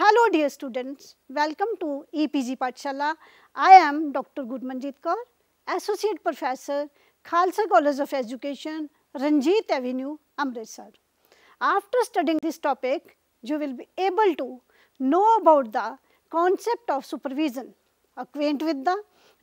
Hello dear students, welcome to EPG Patshala. I am Dr. Gurmanjit Kaur, Associate Professor, Khalsa College of Education, Ranjit Avenue, Amritsar. After studying this topic, you will be able to know about the concept of supervision, acquaint with the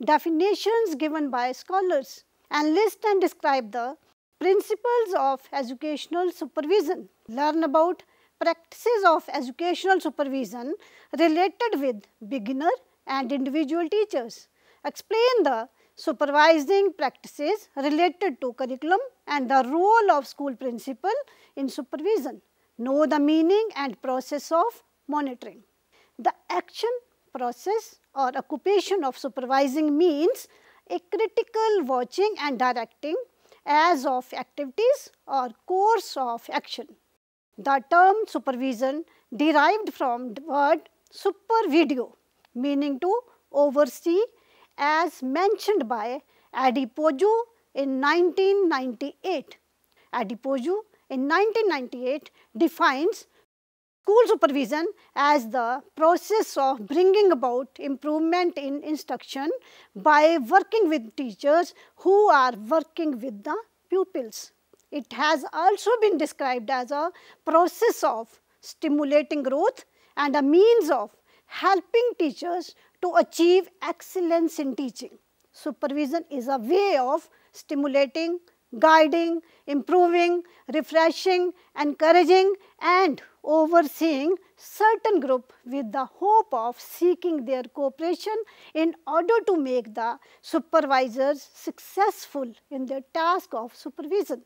definitions given by scholars and list and describe the principles of educational supervision, learn about practices of educational supervision related with beginner and individual teachers. Explain the supervising practices related to curriculum and the role of school principal in supervision. Know the meaning and process of monitoring. The action, process or occupation of supervising means a critical watching and directing as of activities or course of action. The term supervision derived from the word supervideo meaning to oversee as mentioned by Adipoju in 1998. Adipoju in 1998 defines school supervision as the process of bringing about improvement in instruction by working with teachers who are working with the pupils. It has also been described as a process of stimulating growth and a means of helping teachers to achieve excellence in teaching. Supervision is a way of stimulating, guiding, improving, refreshing, encouraging and overseeing certain group with the hope of seeking their cooperation in order to make the supervisors successful in their task of supervision.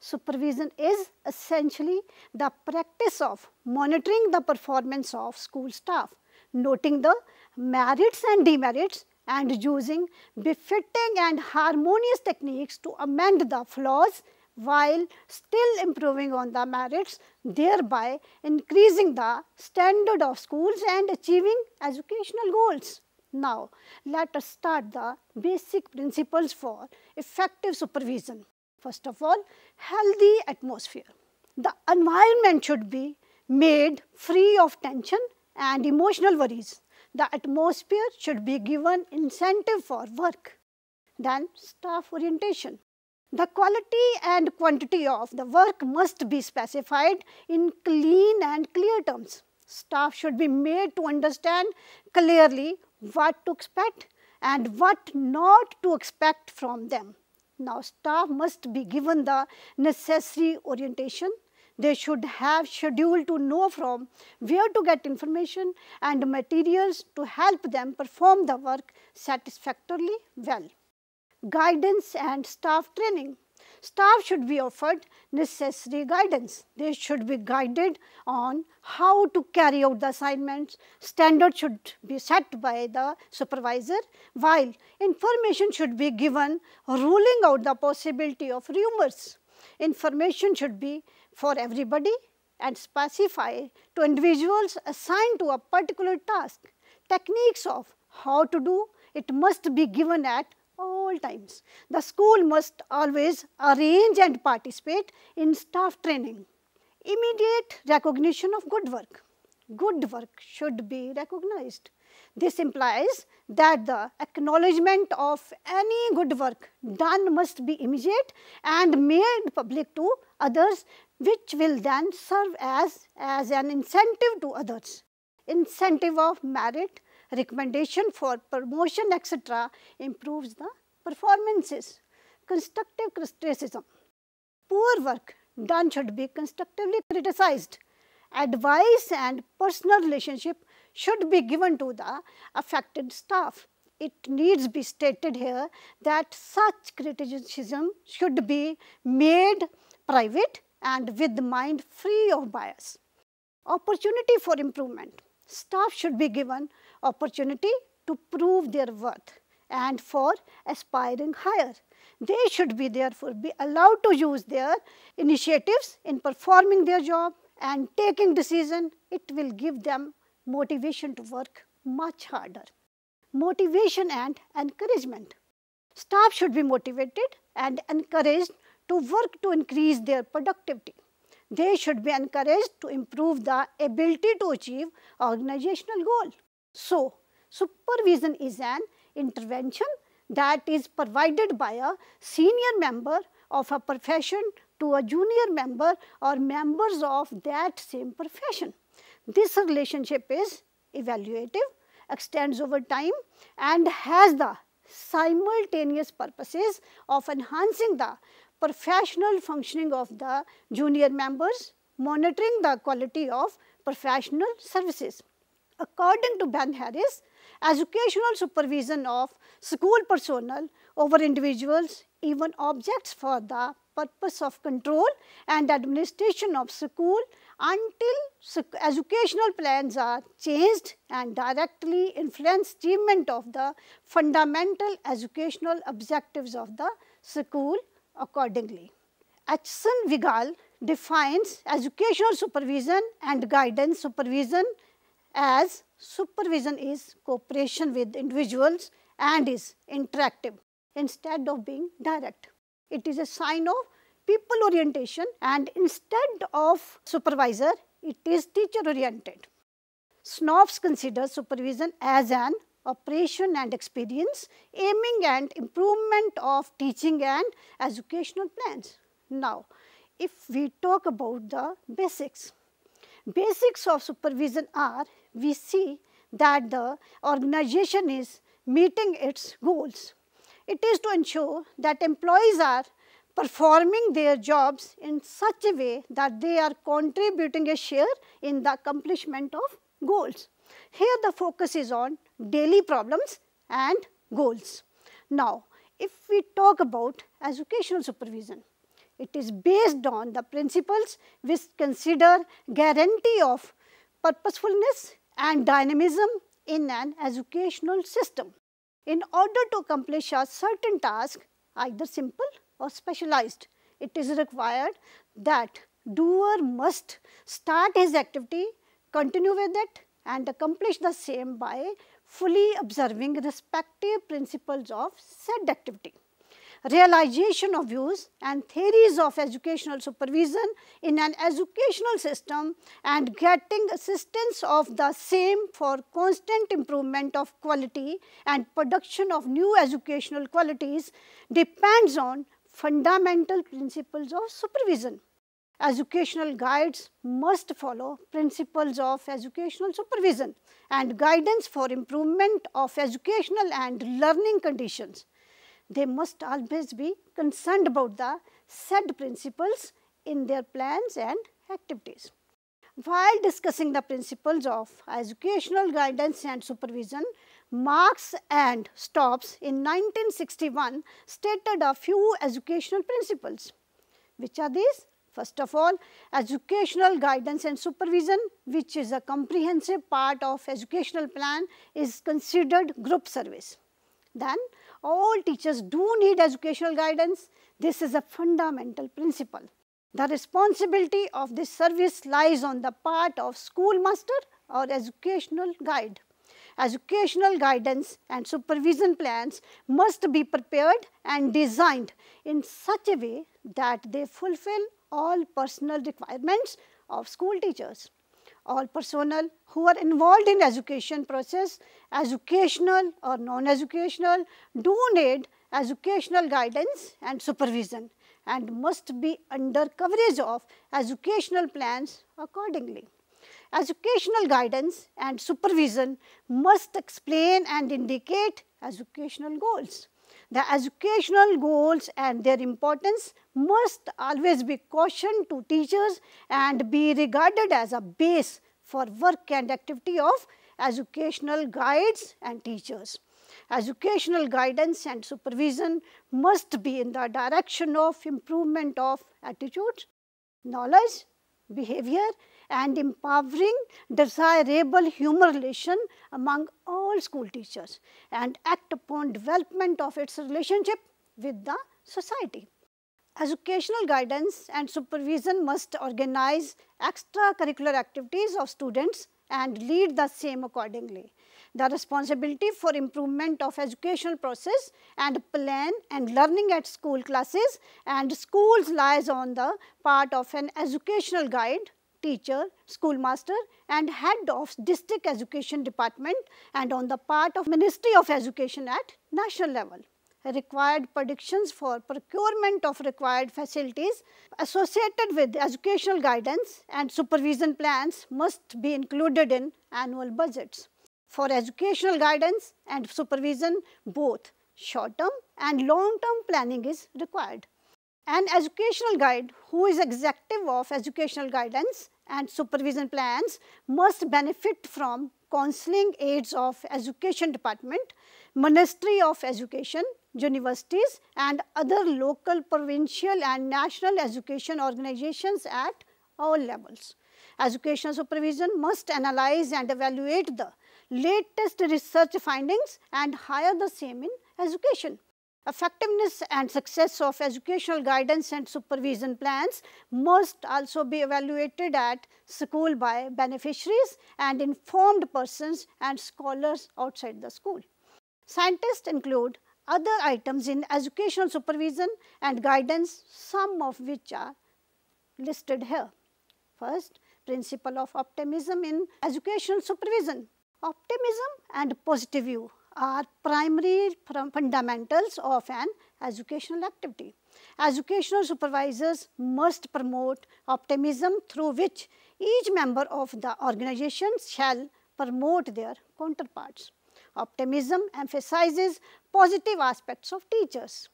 Supervision is essentially the practice of monitoring the performance of school staff, noting the merits and demerits and using befitting and harmonious techniques to amend the flaws while still improving on the merits, thereby increasing the standard of schools and achieving educational goals. Now, let us start the basic principles for effective supervision. First of all, healthy atmosphere. The environment should be made free of tension and emotional worries. The atmosphere should be given incentive for work. Then staff orientation. The quality and quantity of the work must be specified in clean and clear terms. Staff should be made to understand clearly what to expect and what not to expect from them. Now, staff must be given the necessary orientation. They should have schedule to know from where to get information and materials to help them perform the work satisfactorily well. Guidance and staff training staff should be offered necessary guidance. They should be guided on how to carry out the assignments. Standards should be set by the supervisor while information should be given ruling out the possibility of rumors. Information should be for everybody and specify to individuals assigned to a particular task. Techniques of how to do it must be given at all times. The school must always arrange and participate in staff training. Immediate recognition of good work. Good work should be recognized. This implies that the acknowledgement of any good work done must be immediate and made public to others which will then serve as, as an incentive to others. Incentive of merit, recommendation for promotion etc. improves the performances, constructive criticism. Poor work done should be constructively criticized. Advice and personal relationship should be given to the affected staff. It needs be stated here that such criticism should be made private and with mind free of bias. Opportunity for improvement. Staff should be given opportunity to prove their worth and for aspiring higher. They should be therefore be allowed to use their initiatives in performing their job and taking decision. It will give them motivation to work much harder. Motivation and encouragement. Staff should be motivated and encouraged to work to increase their productivity. They should be encouraged to improve the ability to achieve organizational goal. So, supervision is an intervention that is provided by a senior member of a profession to a junior member or members of that same profession. This relationship is evaluative, extends over time and has the simultaneous purposes of enhancing the professional functioning of the junior members, monitoring the quality of professional services. According to Ben Harris, educational supervision of school personnel over individuals, even objects for the purpose of control and administration of school until educational plans are changed and directly influence achievement of the fundamental educational objectives of the school accordingly. Atchison Vigal defines educational supervision and guidance supervision as supervision is cooperation with individuals and is interactive instead of being direct. It is a sign of people orientation and instead of supervisor, it is teacher oriented. SNOPS considers supervision as an operation and experience aiming at improvement of teaching and educational plans. Now, if we talk about the basics, basics of supervision are we see that the organization is meeting its goals. It is to ensure that employees are performing their jobs in such a way that they are contributing a share in the accomplishment of goals. Here the focus is on daily problems and goals. Now, if we talk about educational supervision, it is based on the principles which consider guarantee of purposefulness and dynamism in an educational system. In order to accomplish a certain task, either simple or specialized, it is required that doer must start his activity, continue with it and accomplish the same by fully observing respective principles of said activity realization of views and theories of educational supervision in an educational system and getting assistance of the same for constant improvement of quality and production of new educational qualities depends on fundamental principles of supervision. Educational guides must follow principles of educational supervision and guidance for improvement of educational and learning conditions. They must always be concerned about the said principles in their plans and activities. While discussing the principles of educational guidance and supervision, Marx and Stops in 1961 stated a few educational principles. Which are these? First of all, educational guidance and supervision, which is a comprehensive part of educational plan, is considered group service. Then all teachers do need educational guidance. This is a fundamental principle. The responsibility of this service lies on the part of schoolmaster or educational guide. Educational guidance and supervision plans must be prepared and designed in such a way that they fulfill all personal requirements of school teachers all personnel who are involved in education process, educational or non-educational, do need educational guidance and supervision and must be under coverage of educational plans accordingly. Educational guidance and supervision must explain and indicate educational goals the educational goals and their importance must always be cautioned to teachers and be regarded as a base for work and activity of educational guides and teachers. Educational guidance and supervision must be in the direction of improvement of attitudes, knowledge, behavior and empowering desirable human relation among all school teachers and act upon development of its relationship with the society. Educational guidance and supervision must organize extracurricular activities of students and lead the same accordingly. The responsibility for improvement of educational process and plan and learning at school classes and schools lies on the part of an educational guide teacher, schoolmaster and head of district education department and on the part of Ministry of Education at national level. Required predictions for procurement of required facilities associated with educational guidance and supervision plans must be included in annual budgets. For educational guidance and supervision both short-term and long-term planning is required. An educational guide who is executive of educational guidance and supervision plans must benefit from counseling aids of education department, ministry of education, universities and other local, provincial and national education organizations at all levels. Educational supervision must analyze and evaluate the latest research findings and hire the same in education. Effectiveness and success of educational guidance and supervision plans must also be evaluated at school by beneficiaries and informed persons and scholars outside the school. Scientists include other items in educational supervision and guidance, some of which are listed here. First, principle of optimism in educational supervision. Optimism and positive view are primary fundamentals of an educational activity. Educational supervisors must promote optimism through which each member of the organization shall promote their counterparts. Optimism emphasizes positive aspects of teachers.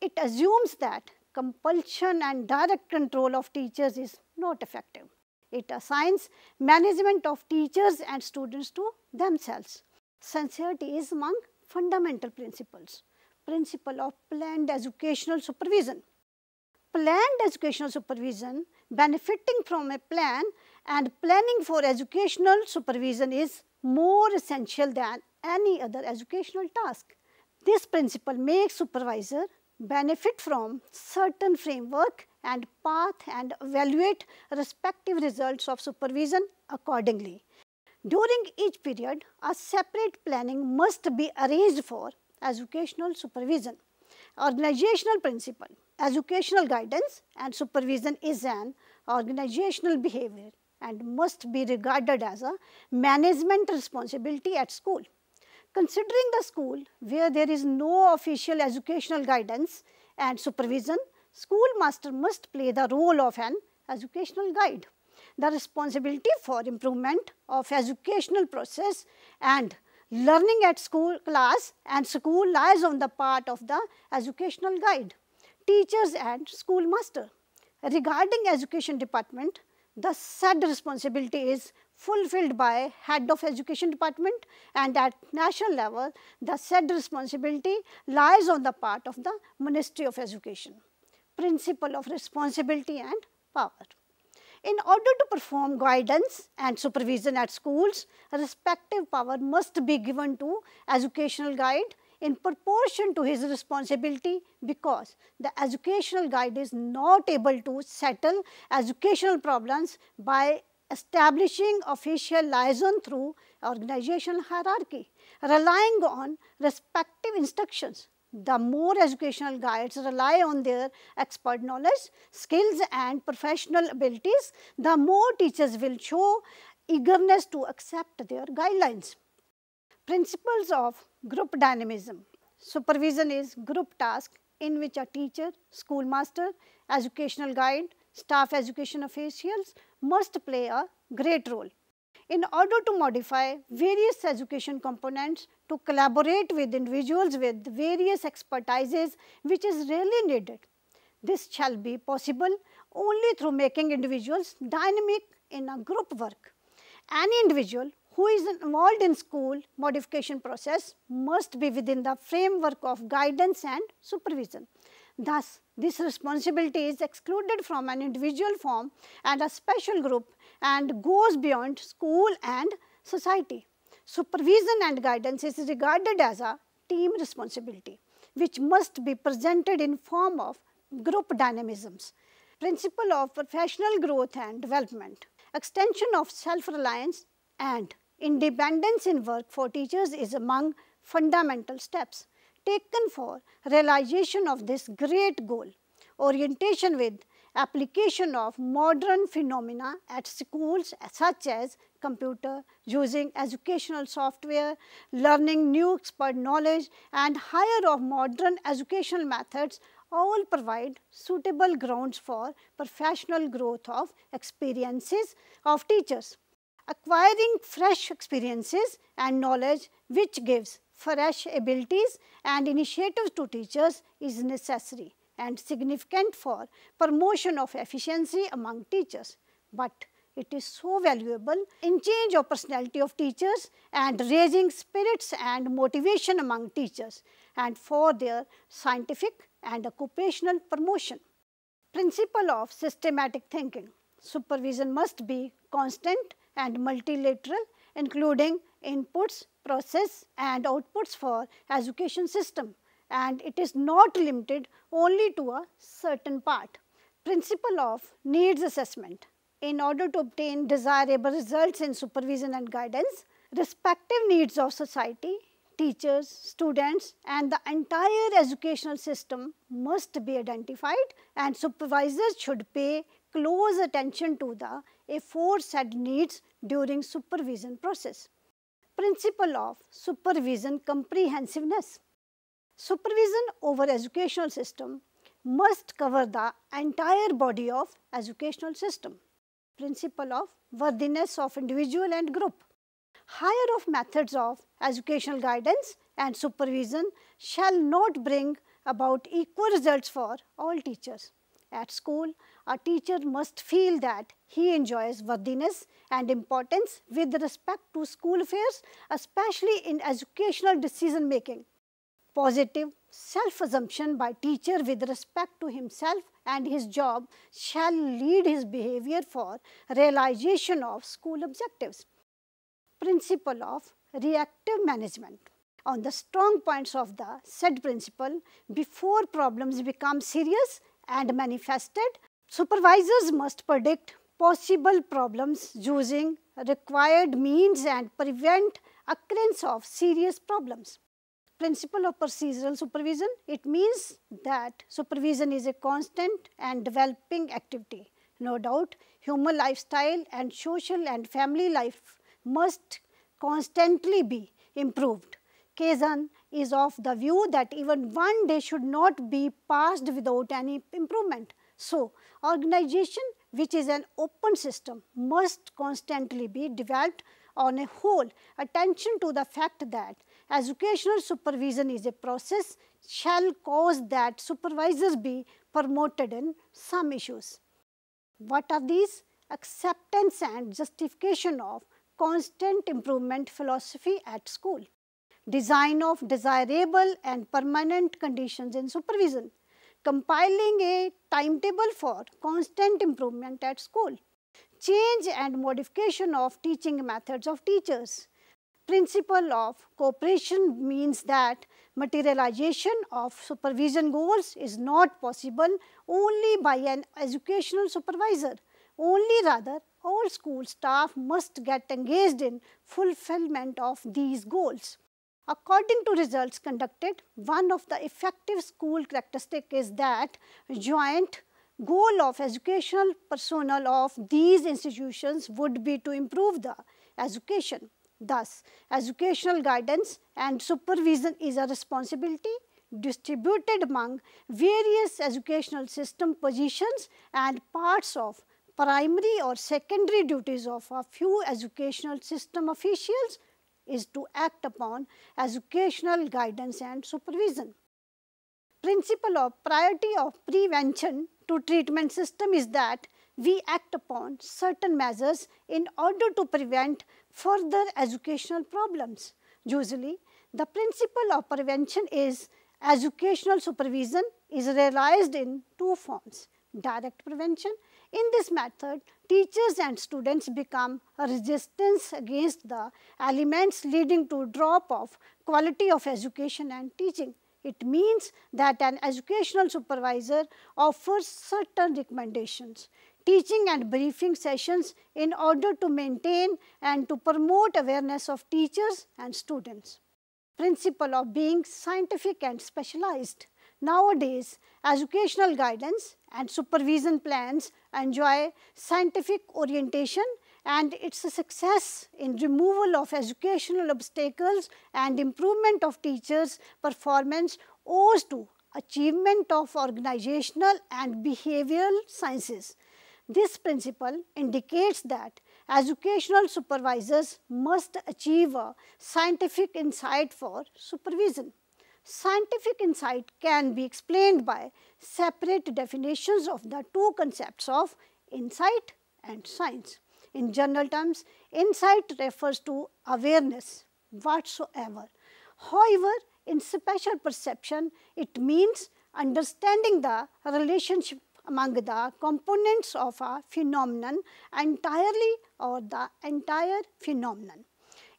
It assumes that compulsion and direct control of teachers is not effective. It assigns management of teachers and students to themselves. Sincerity is among fundamental principles, principle of planned educational supervision. Planned educational supervision benefiting from a plan and planning for educational supervision is more essential than any other educational task. This principle makes supervisor benefit from certain framework and path and evaluate respective results of supervision accordingly. During each period, a separate planning must be arranged for educational supervision. Organizational principle, educational guidance and supervision is an organizational behavior and must be regarded as a management responsibility at school. Considering the school where there is no official educational guidance and supervision, schoolmaster must play the role of an educational guide the responsibility for improvement of educational process and learning at school class and school lies on the part of the educational guide, teachers and schoolmaster. Regarding education department, the said responsibility is fulfilled by head of education department and at national level, the said responsibility lies on the part of the Ministry of Education. Principle of responsibility and power. In order to perform guidance and supervision at schools, respective power must be given to educational guide in proportion to his responsibility because the educational guide is not able to settle educational problems by establishing official liaison through organizational hierarchy, relying on respective instructions the more educational guides rely on their expert knowledge, skills and professional abilities, the more teachers will show eagerness to accept their guidelines. Principles of group dynamism. Supervision is group task in which a teacher, schoolmaster, educational guide, staff education officials must play a great role in order to modify various education components to collaborate with individuals with various expertises which is really needed. This shall be possible only through making individuals dynamic in a group work. Any individual who is involved in school modification process must be within the framework of guidance and supervision. Thus, this responsibility is excluded from an individual form and a special group and goes beyond school and society. Supervision and guidance is regarded as a team responsibility which must be presented in form of group dynamisms, principle of professional growth and development, extension of self-reliance and independence in work for teachers is among fundamental steps taken for realization of this great goal. Orientation with application of modern phenomena at schools such as computer, using educational software, learning new expert knowledge and higher of modern educational methods all provide suitable grounds for professional growth of experiences of teachers. Acquiring fresh experiences and knowledge which gives fresh abilities and initiatives to teachers is necessary and significant for promotion of efficiency among teachers. But it is so valuable in change of personality of teachers and raising spirits and motivation among teachers and for their scientific and occupational promotion. Principle of systematic thinking. Supervision must be constant and multilateral including inputs, process and outputs for education system and it is not limited only to a certain part. Principle of needs assessment. In order to obtain desirable results in supervision and guidance, respective needs of society, teachers, students and the entire educational system must be identified and supervisors should pay close attention to the aforesaid needs during supervision process. Principle of supervision comprehensiveness. Supervision over educational system must cover the entire body of educational system. Principle of worthiness of individual and group. Higher of methods of educational guidance and supervision shall not bring about equal results for all teachers. At school, a teacher must feel that he enjoys worthiness and importance with respect to school affairs, especially in educational decision making positive self-assumption by teacher with respect to himself and his job shall lead his behavior for realization of school objectives. Principle of reactive management. On the strong points of the said principle, before problems become serious and manifested, supervisors must predict possible problems using required means and prevent occurrence of serious problems principle of procedural supervision, it means that supervision is a constant and developing activity. No doubt, human lifestyle and social and family life must constantly be improved. Kazan is of the view that even one day should not be passed without any improvement. So, organization which is an open system must constantly be developed on a whole attention to the fact that educational supervision is a process shall cause that supervisors be promoted in some issues. What are these? Acceptance and justification of constant improvement philosophy at school, design of desirable and permanent conditions in supervision, compiling a timetable for constant improvement at school, change and modification of teaching methods of teachers, principle of cooperation means that materialization of supervision goals is not possible only by an educational supervisor. Only rather all school staff must get engaged in fulfillment of these goals. According to results conducted, one of the effective school characteristic is that joint goal of educational personnel of these institutions would be to improve the education. Thus, educational guidance and supervision is a responsibility distributed among various educational system positions and parts of primary or secondary duties of a few educational system officials is to act upon educational guidance and supervision. Principle of priority of prevention to treatment system is that we act upon certain measures in order to prevent further educational problems. Usually, the principle of prevention is educational supervision is realized in two forms, direct prevention. In this method, teachers and students become a resistance against the elements leading to drop of quality of education and teaching. It means that an educational supervisor offers certain recommendations teaching and briefing sessions in order to maintain and to promote awareness of teachers and students. Principle of being scientific and specialized. Nowadays, educational guidance and supervision plans enjoy scientific orientation and it's success in removal of educational obstacles and improvement of teachers' performance owes to achievement of organizational and behavioral sciences. This principle indicates that educational supervisors must achieve a scientific insight for supervision. Scientific insight can be explained by separate definitions of the two concepts of insight and science. In general terms, insight refers to awareness whatsoever. However, in spatial perception, it means understanding the relationship among the components of a phenomenon entirely or the entire phenomenon.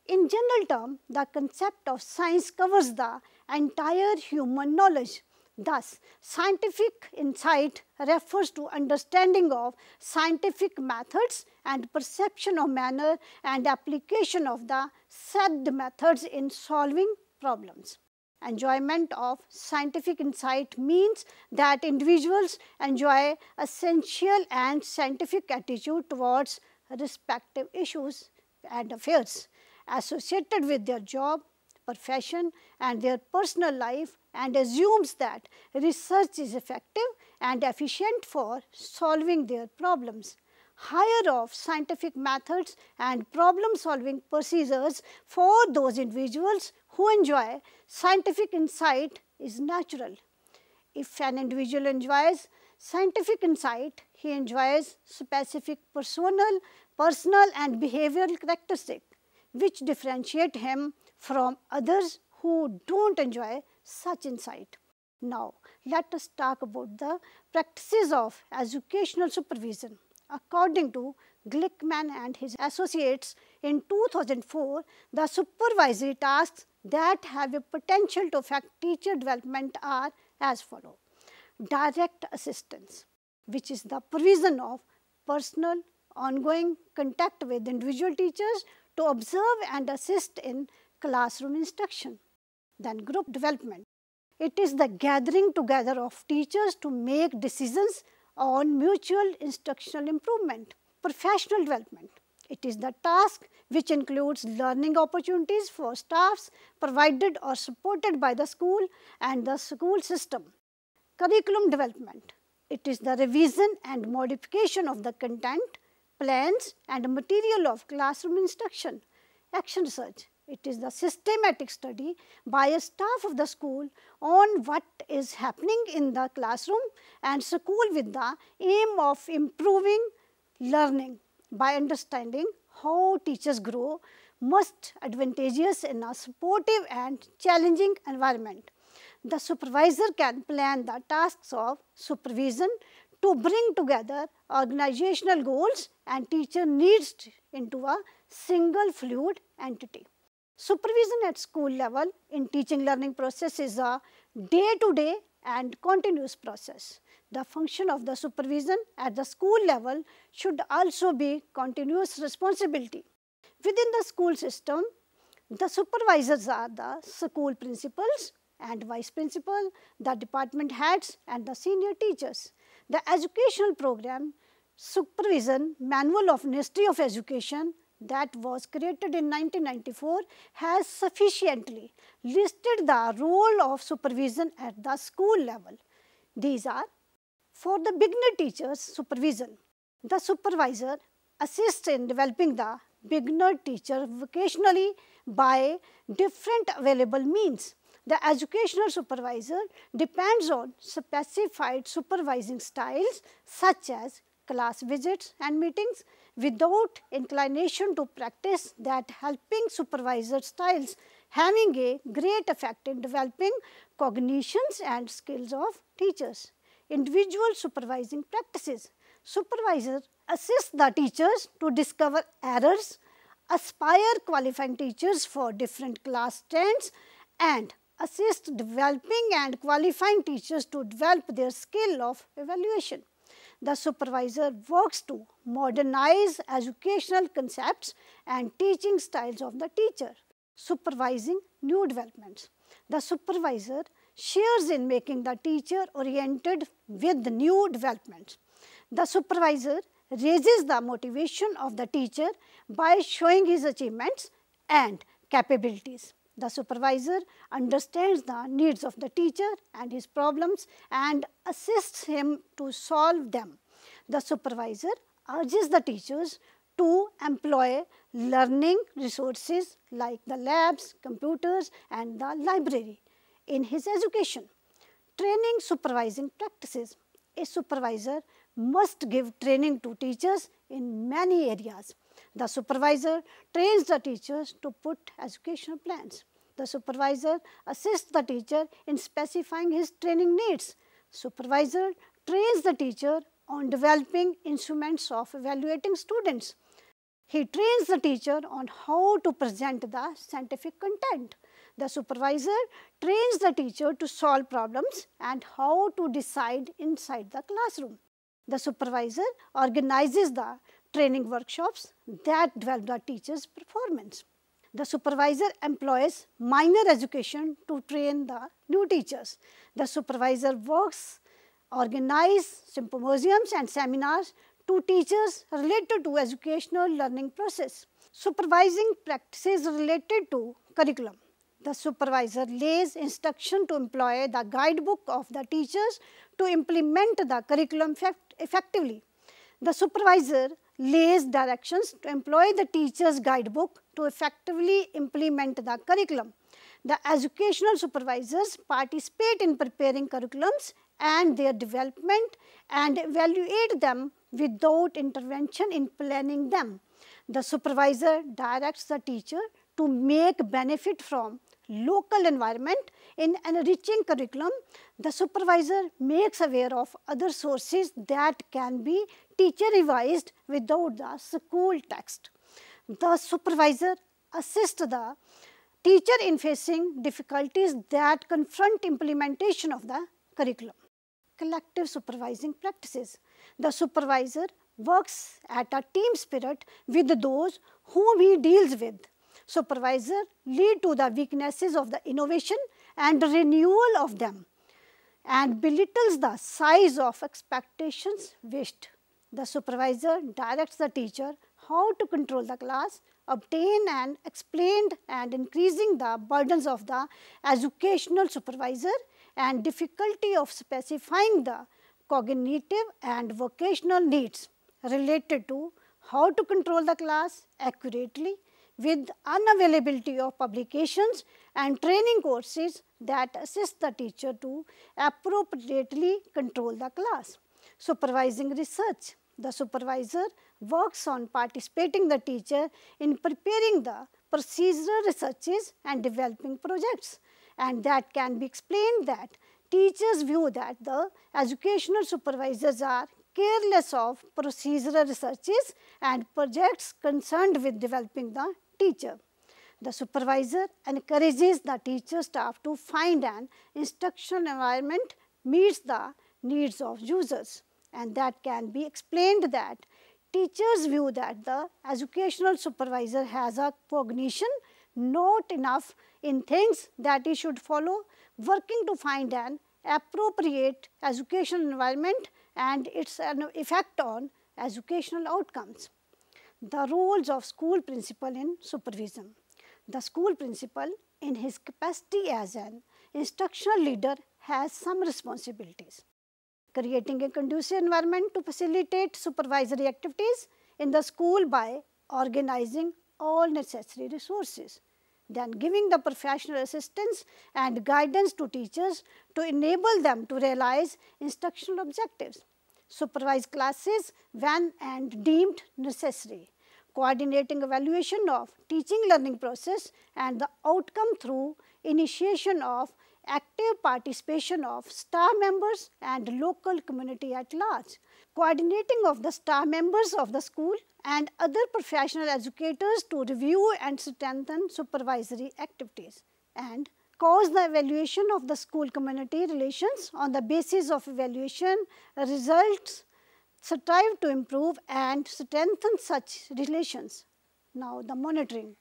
In general term, the concept of science covers the entire human knowledge. Thus, scientific insight refers to understanding of scientific methods and perception of manner and application of the said methods in solving problems. Enjoyment of scientific insight means that individuals enjoy a sensual and scientific attitude towards respective issues and affairs associated with their job, profession and their personal life and assumes that research is effective and efficient for solving their problems higher of scientific methods and problem solving procedures for those individuals who enjoy scientific insight is natural. If an individual enjoys scientific insight, he enjoys specific personal, personal and behavioral characteristic which differentiate him from others who don't enjoy such insight. Now, let us talk about the practices of educational supervision. According to Glickman and his associates, in 2004, the supervisory tasks that have a potential to affect teacher development are as follow. Direct assistance, which is the provision of personal ongoing contact with individual teachers to observe and assist in classroom instruction. Then group development. It is the gathering together of teachers to make decisions on mutual instructional improvement, professional development. It is the task which includes learning opportunities for staffs provided or supported by the school and the school system. Curriculum development. It is the revision and modification of the content, plans and material of classroom instruction. Action research. It is the systematic study by a staff of the school on what is happening in the classroom and school with the aim of improving learning by understanding how teachers grow most advantageous in a supportive and challenging environment. The supervisor can plan the tasks of supervision to bring together organizational goals and teacher needs into a single fluid entity. Supervision at school level in teaching learning process is a day-to-day -day and continuous process. The function of the supervision at the school level should also be continuous responsibility. Within the school system, the supervisors are the school principals and vice principal, the department heads and the senior teachers. The educational program supervision manual of Ministry of Education that was created in 1994 has sufficiently listed the role of supervision at the school level. These are for the beginner teacher's supervision, the supervisor assists in developing the beginner teacher vocationally by different available means. The educational supervisor depends on specified supervising styles such as class visits and meetings without inclination to practice that helping supervisor styles having a great effect in developing cognitions and skills of teachers individual supervising practices. Supervisor assists the teachers to discover errors, aspire qualifying teachers for different class trends and assist developing and qualifying teachers to develop their skill of evaluation. The supervisor works to modernize educational concepts and teaching styles of the teacher, supervising new developments. The supervisor shares in making the teacher oriented with new developments. The supervisor raises the motivation of the teacher by showing his achievements and capabilities. The supervisor understands the needs of the teacher and his problems and assists him to solve them. The supervisor urges the teachers to employ learning resources like the labs, computers and the library in his education. Training supervising practices. A supervisor must give training to teachers in many areas. The supervisor trains the teachers to put educational plans. The supervisor assists the teacher in specifying his training needs. Supervisor trains the teacher on developing instruments of evaluating students. He trains the teacher on how to present the scientific content. The supervisor trains the teacher to solve problems and how to decide inside the classroom. The supervisor organizes the training workshops that develop the teacher's performance. The supervisor employs minor education to train the new teachers. The supervisor works, organizes symposiums and seminars to teachers related to educational learning process. Supervising practices related to curriculum the supervisor lays instruction to employ the guidebook of the teachers to implement the curriculum effectively. The supervisor lays directions to employ the teacher's guidebook to effectively implement the curriculum. The educational supervisors participate in preparing curriculums and their development and evaluate them without intervention in planning them. The supervisor directs the teacher to make benefit from local environment in enriching curriculum, the supervisor makes aware of other sources that can be teacher revised without the school text. The supervisor assists the teacher in facing difficulties that confront implementation of the curriculum. Collective supervising practices. The supervisor works at a team spirit with those whom he deals with supervisor lead to the weaknesses of the innovation and renewal of them and belittles the size of expectations wished. The supervisor directs the teacher how to control the class, obtain and explain and increasing the burdens of the educational supervisor and difficulty of specifying the cognitive and vocational needs related to how to control the class accurately with unavailability of publications and training courses that assist the teacher to appropriately control the class. Supervising research. The supervisor works on participating the teacher in preparing the procedural researches and developing projects and that can be explained that teachers view that the educational supervisors are careless of procedural researches and projects concerned with developing the teacher. The supervisor encourages the teacher staff to find an instructional environment meets the needs of users and that can be explained that teachers view that the educational supervisor has a cognition not enough in things that he should follow working to find an appropriate educational environment and its effect on educational outcomes the roles of school principal in supervision. The school principal in his capacity as an instructional leader has some responsibilities. Creating a conducive environment to facilitate supervisory activities in the school by organizing all necessary resources. Then giving the professional assistance and guidance to teachers to enable them to realize instructional objectives supervised classes when and deemed necessary, coordinating evaluation of teaching learning process and the outcome through initiation of active participation of STAR members and local community at large, coordinating of the STAR members of the school and other professional educators to review and strengthen supervisory activities, and cause the evaluation of the school community relations on the basis of evaluation results strive to improve and strengthen such relations. Now the monitoring.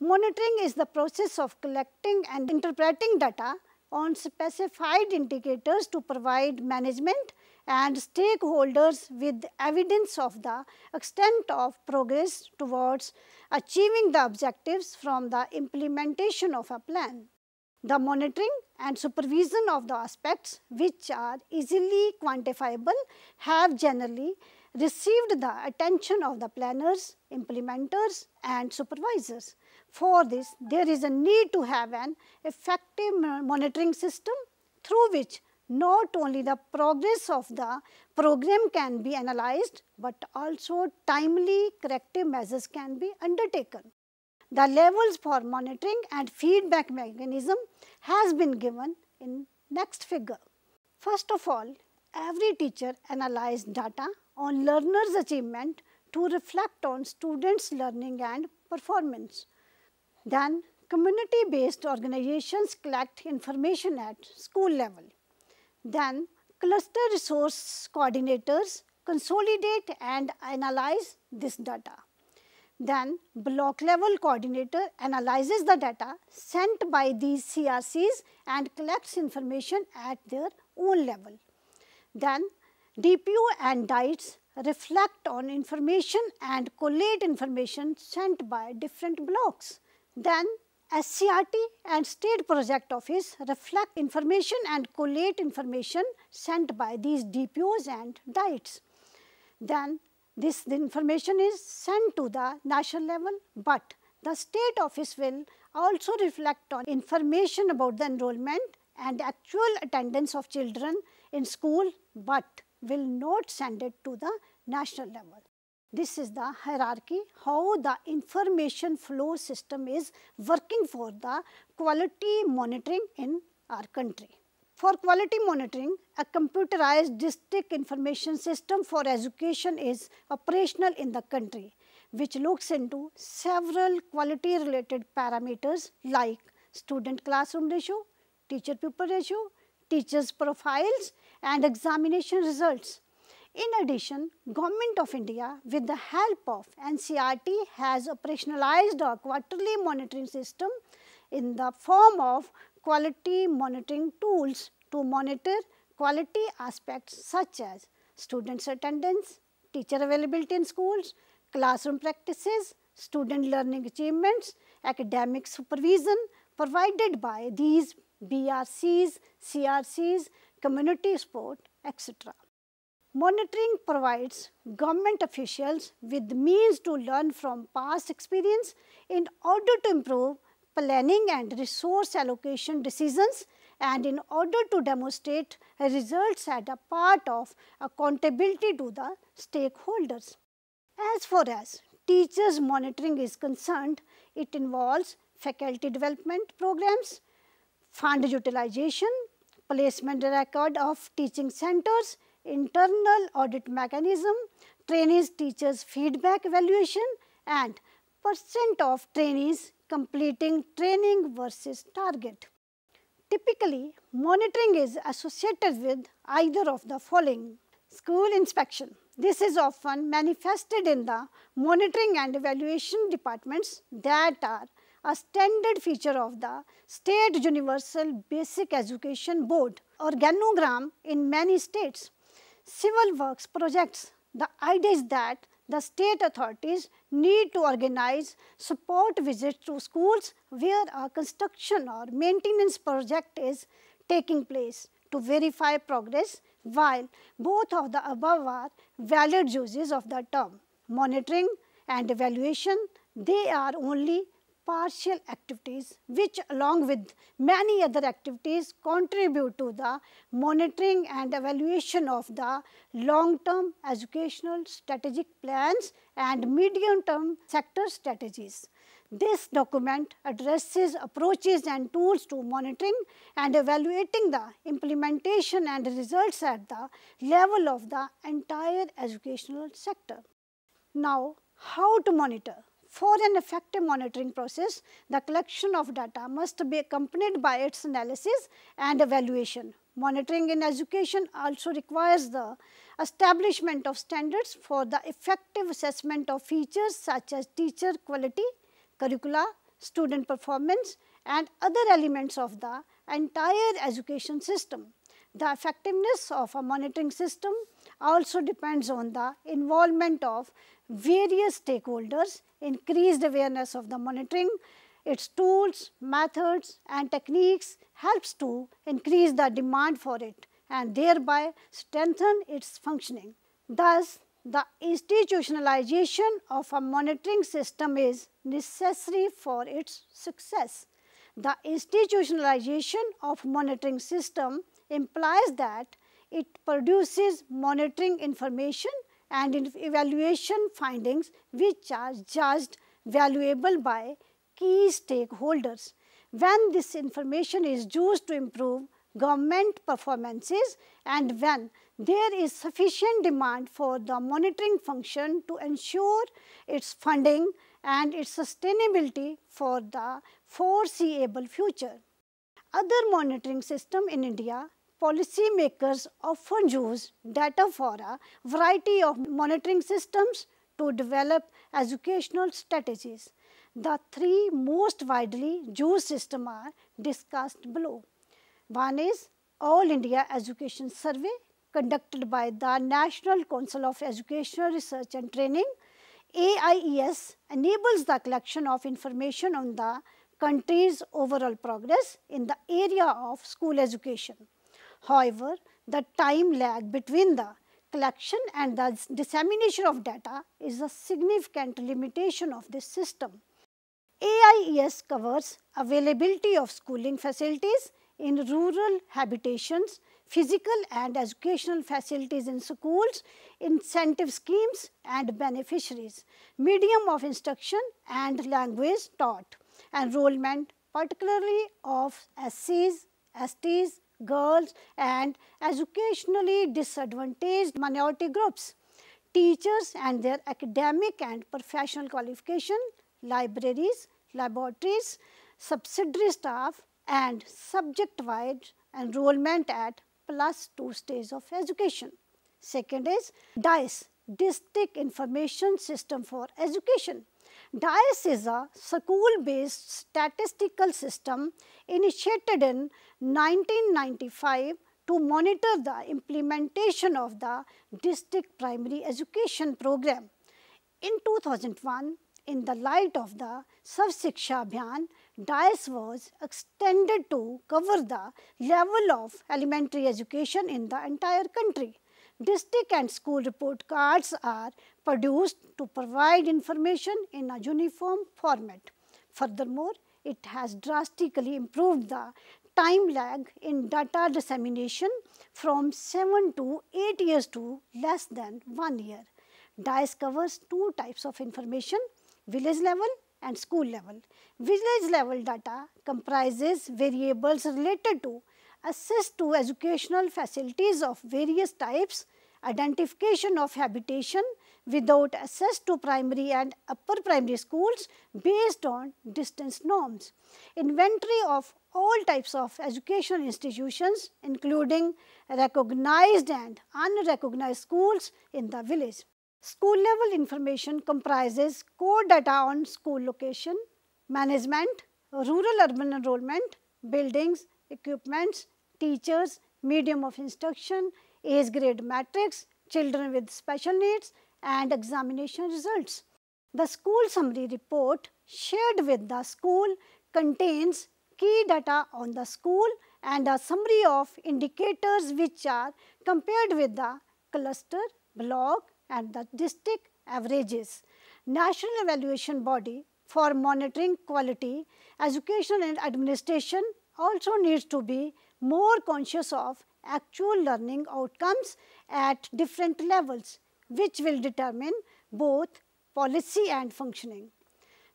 Monitoring is the process of collecting and interpreting data on specified indicators to provide management and stakeholders with evidence of the extent of progress towards achieving the objectives from the implementation of a plan the monitoring and supervision of the aspects which are easily quantifiable have generally received the attention of the planners, implementers and supervisors. For this, there is a need to have an effective monitoring system through which not only the progress of the program can be analyzed, but also timely corrective measures can be undertaken. The levels for monitoring and feedback mechanism has been given in next figure. First of all, every teacher analyzes data on learners' achievement to reflect on students' learning and performance. Then, community-based organizations collect information at school level. Then, cluster resource coordinators consolidate and analyze this data. Then block level coordinator analyzes the data sent by these CRCs and collects information at their own level. Then DPO and DITES reflect on information and collate information sent by different blocks. Then SCRT and State Project Office reflect information and collate information sent by these DPOs and DITES. Then this information is sent to the national level, but the state office will also reflect on information about the enrollment and actual attendance of children in school, but will not send it to the national level. This is the hierarchy, how the information flow system is working for the quality monitoring in our country. For quality monitoring, a computerized district information system for education is operational in the country, which looks into several quality related parameters like student classroom ratio, teacher pupil ratio, teachers profiles and examination results. In addition, Government of India with the help of NCRT has operationalized a quarterly monitoring system in the form of quality monitoring tools to monitor quality aspects such as students' attendance, teacher availability in schools, classroom practices, student learning achievements, academic supervision provided by these BRCs, CRCs, community support, etc. Monitoring provides government officials with means to learn from past experience in order to improve planning and resource allocation decisions and in order to demonstrate results as a part of accountability to the stakeholders. As far as teachers monitoring is concerned, it involves faculty development programs, fund utilization, placement record of teaching centers, internal audit mechanism, trainees teachers feedback evaluation and percent of trainees completing training versus target. Typically, monitoring is associated with either of the following. School inspection. This is often manifested in the monitoring and evaluation departments that are a standard feature of the State Universal Basic Education Board organogram in many states. Civil works projects. The idea is that the state authorities need to organize support visits to schools where a construction or maintenance project is taking place to verify progress while both of the above are valid uses of the term monitoring and evaluation they are only partial activities which along with many other activities contribute to the monitoring and evaluation of the long term educational strategic plans and medium term sector strategies. This document addresses approaches and tools to monitoring and evaluating the implementation and results at the level of the entire educational sector. Now, how to monitor? For an effective monitoring process, the collection of data must be accompanied by its analysis and evaluation. Monitoring in education also requires the establishment of standards for the effective assessment of features such as teacher quality, curricula, student performance and other elements of the entire education system. The effectiveness of a monitoring system also depends on the involvement of various stakeholders increased awareness of the monitoring, its tools, methods and techniques helps to increase the demand for it and thereby strengthen its functioning. Thus, the institutionalization of a monitoring system is necessary for its success. The institutionalization of monitoring system implies that it produces monitoring information and in evaluation findings which are judged valuable by key stakeholders. When this information is used to improve government performances and when there is sufficient demand for the monitoring function to ensure its funding and its sustainability for the foreseeable future. Other monitoring system in India policymakers often use data for a variety of monitoring systems to develop educational strategies. The three most widely used systems are discussed below. One is All India Education Survey conducted by the National Council of Educational Research and Training. AIES enables the collection of information on the country's overall progress in the area of school education. However, the time lag between the collection and the dissemination of data is a significant limitation of this system. AIES covers availability of schooling facilities in rural habitations, physical and educational facilities in schools, incentive schemes and beneficiaries, medium of instruction and language taught, enrollment particularly of SCs, STs girls and educationally disadvantaged minority groups. Teachers and their academic and professional qualification, libraries, laboratories, subsidiary staff and subject-wide enrollment at plus two stage of education. Second is DICE, District Information System for Education. Dias is a school-based statistical system initiated in 1995 to monitor the implementation of the district primary education program. In 2001, in the light of the Savsiksha Abhiyan, Dias was extended to cover the level of elementary education in the entire country. District and school report cards are produced to provide information in a uniform format. Furthermore, it has drastically improved the time lag in data dissemination from 7 to 8 years to less than 1 year. DICE covers two types of information, village level and school level. Village level data comprises variables related to access to educational facilities of various types, identification of habitation without access to primary and upper primary schools based on distance norms. Inventory of all types of educational institutions including recognized and unrecognized schools in the village. School level information comprises core data on school location, management, rural urban enrollment, buildings, equipments, teachers, medium of instruction, age grade matrix, children with special needs, and examination results. The school summary report shared with the school contains key data on the school and a summary of indicators which are compared with the cluster, block and the district averages. National Evaluation Body for monitoring quality, education and administration also needs to be more conscious of actual learning outcomes at different levels which will determine both policy and functioning.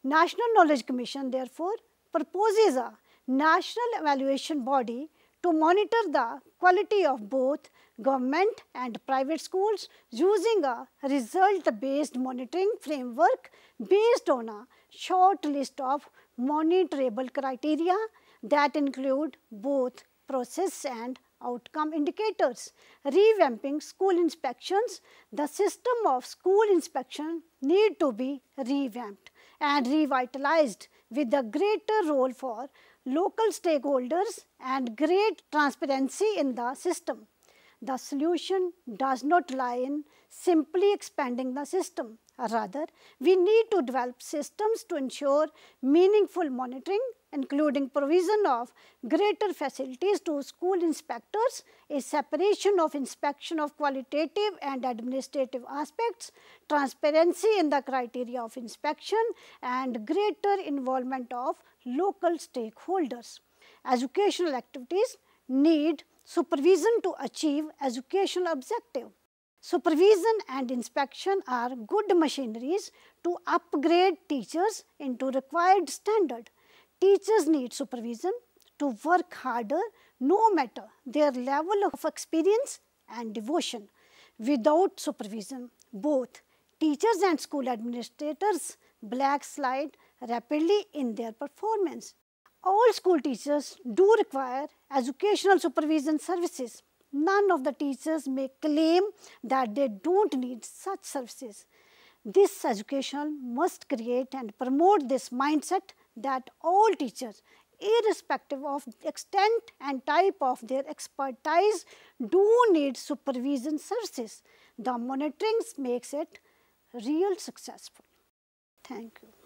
National Knowledge Commission therefore proposes a national evaluation body to monitor the quality of both government and private schools using a result-based monitoring framework based on a short list of monitorable criteria that include both process and outcome indicators, revamping school inspections. The system of school inspection need to be revamped and revitalized with a greater role for local stakeholders and great transparency in the system. The solution does not lie in simply expanding the system. Rather, we need to develop systems to ensure meaningful monitoring including provision of greater facilities to school inspectors, a separation of inspection of qualitative and administrative aspects, transparency in the criteria of inspection and greater involvement of local stakeholders. Educational activities need supervision to achieve educational objective. Supervision and inspection are good machineries to upgrade teachers into required standard Teachers need supervision to work harder no matter their level of experience and devotion. Without supervision, both teachers and school administrators slide rapidly in their performance. All school teachers do require educational supervision services. None of the teachers may claim that they don't need such services. This education must create and promote this mindset that all teachers irrespective of extent and type of their expertise do need supervision services. The monitoring makes it real successful. Thank you.